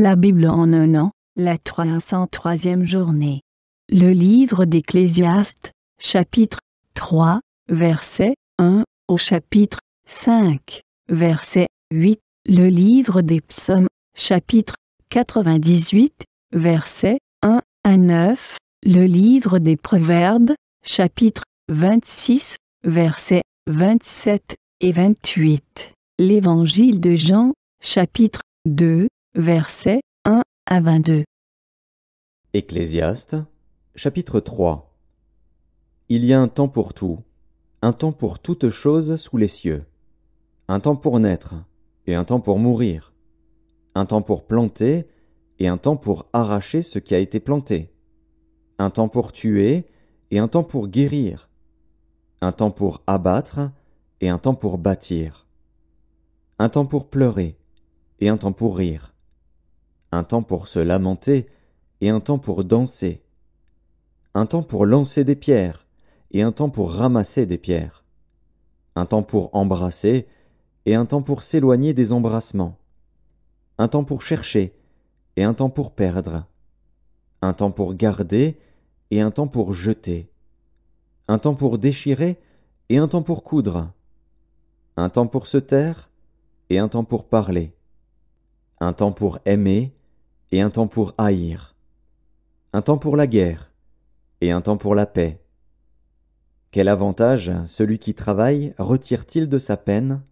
La Bible en un an, la 303e journée. Le livre d'Ecclésiaste, chapitre 3, verset 1, au chapitre 5, verset 8, le livre des Psaumes, chapitre 98, verset 1 à 9, le livre des Proverbes, chapitre 26, versets 27 et 28, l'Évangile de Jean, chapitre 2, versets 1 à 22. Ecclésiaste, chapitre 3 Il y a un temps pour tout, un temps pour toutes choses sous les cieux, un temps pour naître, et un temps pour mourir, un temps pour planter, et un temps pour arracher ce qui a été planté, un temps pour tuer, et un temps pour guérir, un temps pour abattre, et un temps pour bâtir, un temps pour pleurer, et un temps pour rire, un temps pour se lamenter, et un temps pour danser, un temps pour lancer des pierres, et un temps pour ramasser des pierres, un temps pour embrasser, et un temps pour s'éloigner des embrassements, un temps pour chercher, et un temps pour perdre, un temps pour garder, et un temps pour jeter, un temps pour déchirer, et un temps pour coudre, un temps pour se taire, et un temps pour parler, un temps pour aimer, et un temps pour haïr, un temps pour la guerre, et un temps pour la paix. Quel avantage celui qui travaille retire-t-il de sa peine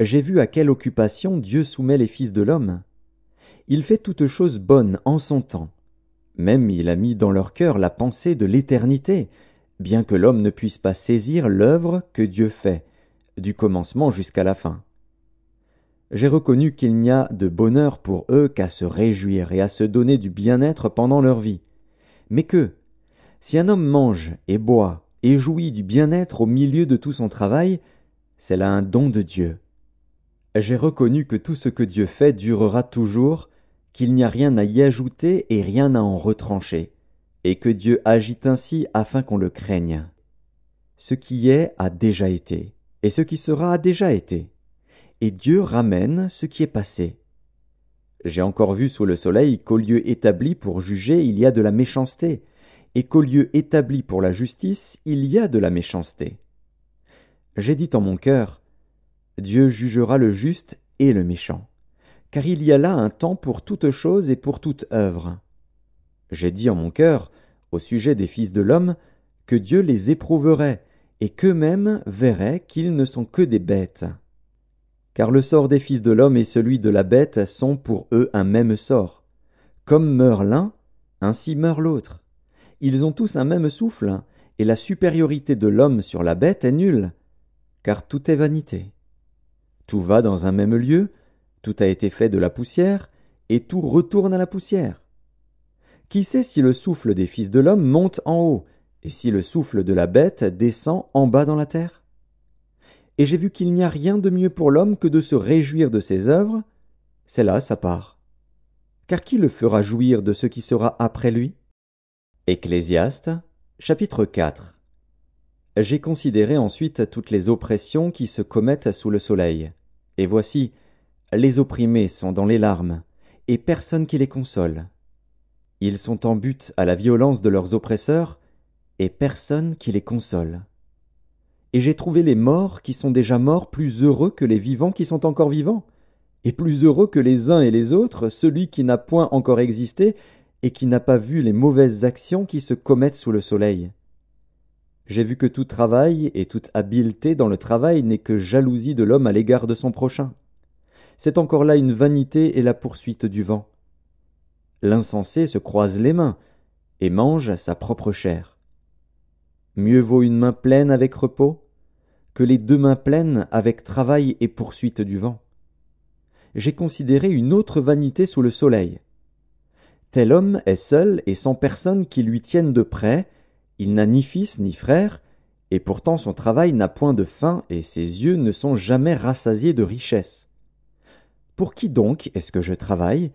J'ai vu à quelle occupation Dieu soumet les fils de l'homme. Il fait toute chose bonne en son temps. Même il a mis dans leur cœur la pensée de l'éternité, bien que l'homme ne puisse pas saisir l'œuvre que Dieu fait, du commencement jusqu'à la fin j'ai reconnu qu'il n'y a de bonheur pour eux qu'à se réjouir et à se donner du bien-être pendant leur vie. Mais que, si un homme mange et boit et jouit du bien-être au milieu de tout son travail, c'est là un don de Dieu. J'ai reconnu que tout ce que Dieu fait durera toujours, qu'il n'y a rien à y ajouter et rien à en retrancher, et que Dieu agit ainsi afin qu'on le craigne. Ce qui est a déjà été, et ce qui sera a déjà été et Dieu ramène ce qui est passé. J'ai encore vu sous le soleil qu'au lieu établi pour juger il y a de la méchanceté, et qu'au lieu établi pour la justice il y a de la méchanceté. J'ai dit en mon cœur, Dieu jugera le juste et le méchant, car il y a là un temps pour toute chose et pour toute œuvre. J'ai dit en mon cœur, au sujet des fils de l'homme, que Dieu les éprouverait, et qu'eux-mêmes verraient qu'ils ne sont que des bêtes. Car le sort des fils de l'homme et celui de la bête sont pour eux un même sort. Comme meurt l'un, ainsi meurt l'autre. Ils ont tous un même souffle, et la supériorité de l'homme sur la bête est nulle, car tout est vanité. Tout va dans un même lieu, tout a été fait de la poussière, et tout retourne à la poussière. Qui sait si le souffle des fils de l'homme monte en haut, et si le souffle de la bête descend en bas dans la terre? et j'ai vu qu'il n'y a rien de mieux pour l'homme que de se réjouir de ses œuvres, c'est là sa part. Car qui le fera jouir de ce qui sera après lui? Ecclésiaste, chapitre 4. J'ai considéré ensuite toutes les oppressions qui se commettent sous le soleil. Et voici, les opprimés sont dans les larmes, et personne qui les console. Ils sont en butte à la violence de leurs oppresseurs, et personne qui les console. Et j'ai trouvé les morts qui sont déjà morts plus heureux que les vivants qui sont encore vivants, et plus heureux que les uns et les autres, celui qui n'a point encore existé et qui n'a pas vu les mauvaises actions qui se commettent sous le soleil. J'ai vu que tout travail et toute habileté dans le travail n'est que jalousie de l'homme à l'égard de son prochain. C'est encore là une vanité et la poursuite du vent. L'insensé se croise les mains et mange sa propre chair. Mieux vaut une main pleine avec repos que les deux mains pleines avec travail et poursuite du vent. J'ai considéré une autre vanité sous le soleil. Tel homme est seul et sans personne qui lui tienne de près, il n'a ni fils ni frère, et pourtant son travail n'a point de fin et ses yeux ne sont jamais rassasiés de richesses. Pour qui donc est-ce que je travaille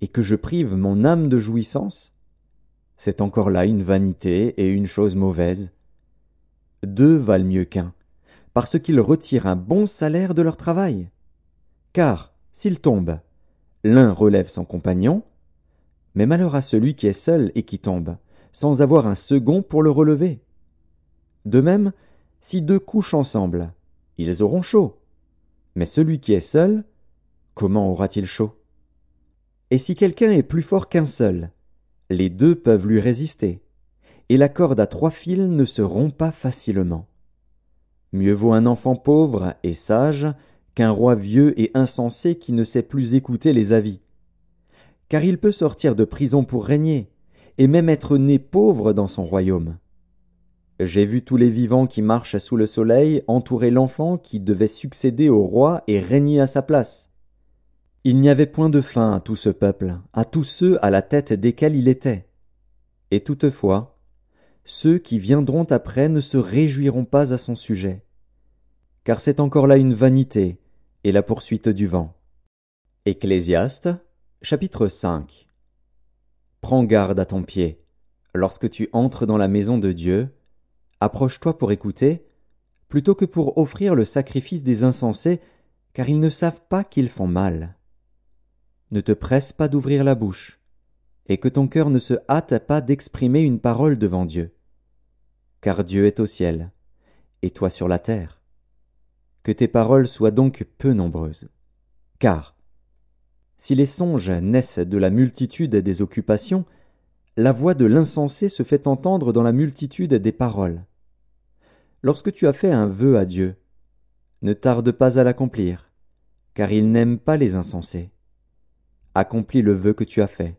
et que je prive mon âme de jouissance C'est encore là une vanité et une chose mauvaise. Deux valent mieux qu'un parce qu'ils retirent un bon salaire de leur travail. Car, s'ils tombent, l'un relève son compagnon, mais malheur à celui qui est seul et qui tombe, sans avoir un second pour le relever. De même, si deux couchent ensemble, ils auront chaud. Mais celui qui est seul, comment aura-t-il chaud Et si quelqu'un est plus fort qu'un seul, les deux peuvent lui résister, et la corde à trois fils ne se rompt pas facilement. Mieux vaut un enfant pauvre et sage qu'un roi vieux et insensé qui ne sait plus écouter les avis. Car il peut sortir de prison pour régner, et même être né pauvre dans son royaume. J'ai vu tous les vivants qui marchent sous le soleil entourer l'enfant qui devait succéder au roi et régner à sa place. Il n'y avait point de fin à tout ce peuple, à tous ceux à la tête desquels il était. Et toutefois, ceux qui viendront après ne se réjouiront pas à son sujet, car c'est encore là une vanité et la poursuite du vent. Ecclésiaste, chapitre 5 Prends garde à ton pied. Lorsque tu entres dans la maison de Dieu, approche-toi pour écouter, plutôt que pour offrir le sacrifice des insensés, car ils ne savent pas qu'ils font mal. Ne te presse pas d'ouvrir la bouche, et que ton cœur ne se hâte pas d'exprimer une parole devant Dieu. Car Dieu est au ciel, et toi sur la terre que tes paroles soient donc peu nombreuses. Car, si les songes naissent de la multitude des occupations, la voix de l'insensé se fait entendre dans la multitude des paroles. Lorsque tu as fait un vœu à Dieu, ne tarde pas à l'accomplir, car il n'aime pas les insensés. Accomplis le vœu que tu as fait.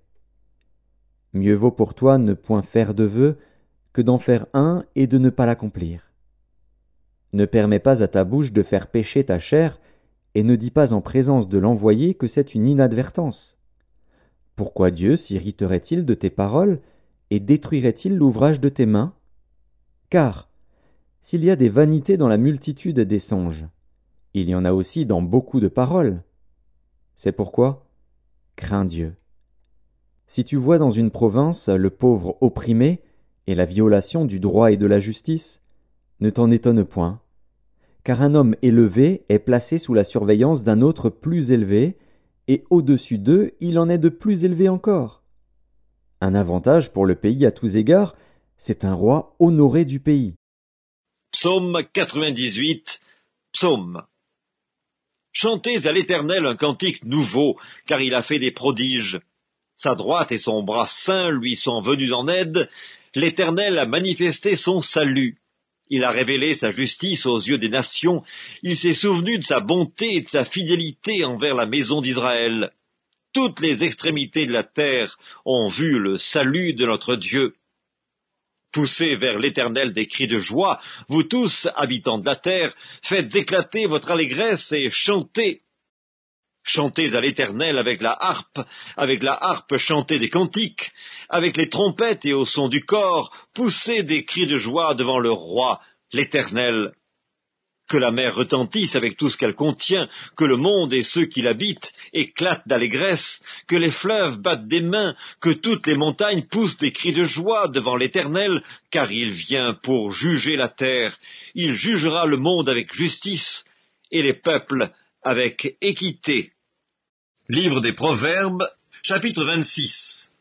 Mieux vaut pour toi ne point faire de vœu que d'en faire un et de ne pas l'accomplir. Ne permets pas à ta bouche de faire pécher ta chair, et ne dis pas en présence de l'envoyé que c'est une inadvertance. Pourquoi Dieu s'irriterait-il de tes paroles et détruirait-il l'ouvrage de tes mains Car, s'il y a des vanités dans la multitude des songes, il y en a aussi dans beaucoup de paroles. C'est pourquoi, crains Dieu. Si tu vois dans une province le pauvre opprimé et la violation du droit et de la justice, ne t'en étonne point, car un homme élevé est placé sous la surveillance d'un autre plus élevé, et au-dessus d'eux il en est de plus élevé encore. Un avantage pour le pays à tous égards, c'est un roi honoré du pays. Psaume 98, Psaume. Chantez à l'Éternel un cantique nouveau, car il a fait des prodiges. Sa droite et son bras saint lui sont venus en aide, l'Éternel a manifesté son salut. Il a révélé sa justice aux yeux des nations, il s'est souvenu de sa bonté et de sa fidélité envers la maison d'Israël. Toutes les extrémités de la terre ont vu le salut de notre Dieu. Poussez vers l'Éternel des cris de joie, vous tous, habitants de la terre, faites éclater votre allégresse et chantez. Chantez à l'Éternel avec la harpe, avec la harpe chantez des cantiques, avec les trompettes et au son du corps, poussez des cris de joie devant le roi, l'Éternel. Que la mer retentisse avec tout ce qu'elle contient, que le monde et ceux qui l'habitent éclatent d'allégresse, que les fleuves battent des mains, que toutes les montagnes poussent des cris de joie devant l'Éternel, car il vient pour juger la terre, il jugera le monde avec justice, et les peuples avec équité. Livre des Proverbes, chapitre 26.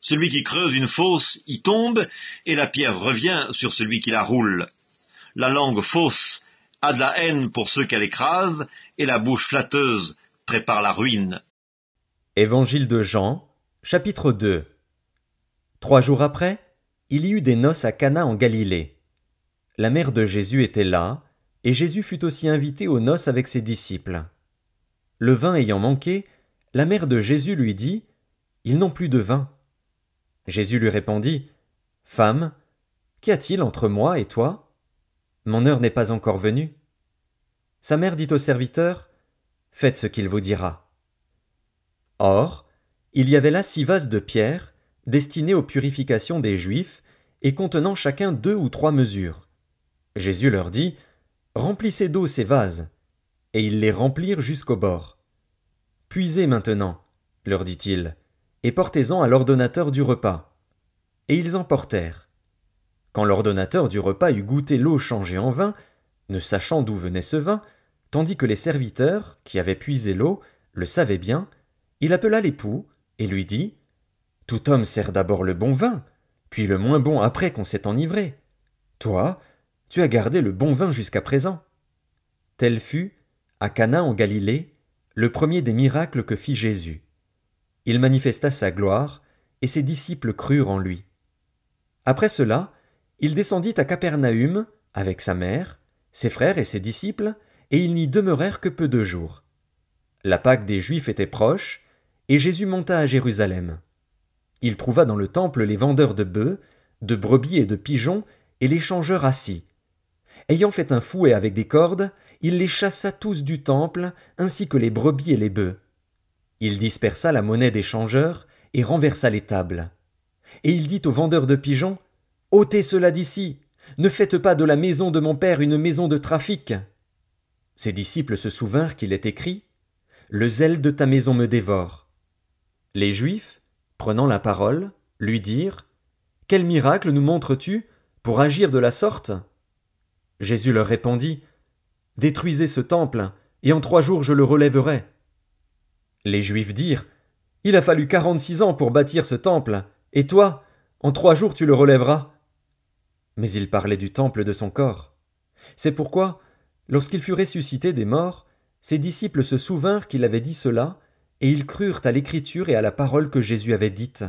Celui qui creuse une fosse y tombe, et la pierre revient sur celui qui la roule. La langue fausse a de la haine pour ceux qu'elle écrase, et la bouche flatteuse prépare la ruine. Évangile de Jean, chapitre 2. Trois jours après, il y eut des noces à Cana en Galilée. La mère de Jésus était là, et Jésus fut aussi invité aux noces avec ses disciples. Le vin ayant manqué, la mère de Jésus lui dit Ils n'ont plus de vin. Jésus lui répondit Femme, qu'y a-t-il entre moi et toi Mon heure n'est pas encore venue. Sa mère dit au serviteur Faites ce qu'il vous dira. Or, il y avait là six vases de pierre, destinés aux purifications des Juifs et contenant chacun deux ou trois mesures. Jésus leur dit Remplissez d'eau ces vases. Et ils les remplirent jusqu'au bord. Puisez maintenant, leur dit-il, et portez-en à l'ordonnateur du repas. Et ils en portèrent. Quand l'ordonnateur du repas eut goûté l'eau changée en vin, ne sachant d'où venait ce vin, tandis que les serviteurs, qui avaient puisé l'eau, le savaient bien, il appela l'époux et lui dit Tout homme sert d'abord le bon vin, puis le moins bon après qu'on s'est enivré. Toi, tu as gardé le bon vin jusqu'à présent. Tel fut, à Cana en Galilée, le premier des miracles que fit Jésus. Il manifesta sa gloire, et ses disciples crurent en lui. Après cela, il descendit à Capernaum avec sa mère, ses frères et ses disciples, et ils n'y demeurèrent que peu de jours. La Pâque des Juifs était proche, et Jésus monta à Jérusalem. Il trouva dans le temple les vendeurs de bœufs, de brebis et de pigeons, et les changeurs assis. Ayant fait un fouet avec des cordes, il les chassa tous du temple, ainsi que les brebis et les bœufs. Il dispersa la monnaie des changeurs, et renversa les tables. Et il dit aux vendeurs de pigeons. Ôtez cela d'ici. Ne faites pas de la maison de mon père une maison de trafic. Ses disciples se souvinrent qu'il est écrit. Le zèle de ta maison me dévore. Les Juifs, prenant la parole, lui dirent. Quel miracle nous montres tu pour agir de la sorte? Jésus leur répondit. Détruisez ce temple, et en trois jours je le relèverai. Les Juifs dirent, Il a fallu quarante-six ans pour bâtir ce temple, et toi, en trois jours tu le relèveras. Mais il parlait du temple de son corps. C'est pourquoi, lorsqu'il fut ressuscité des morts, ses disciples se souvinrent qu'il avait dit cela, et ils crurent à l'écriture et à la parole que Jésus avait dite.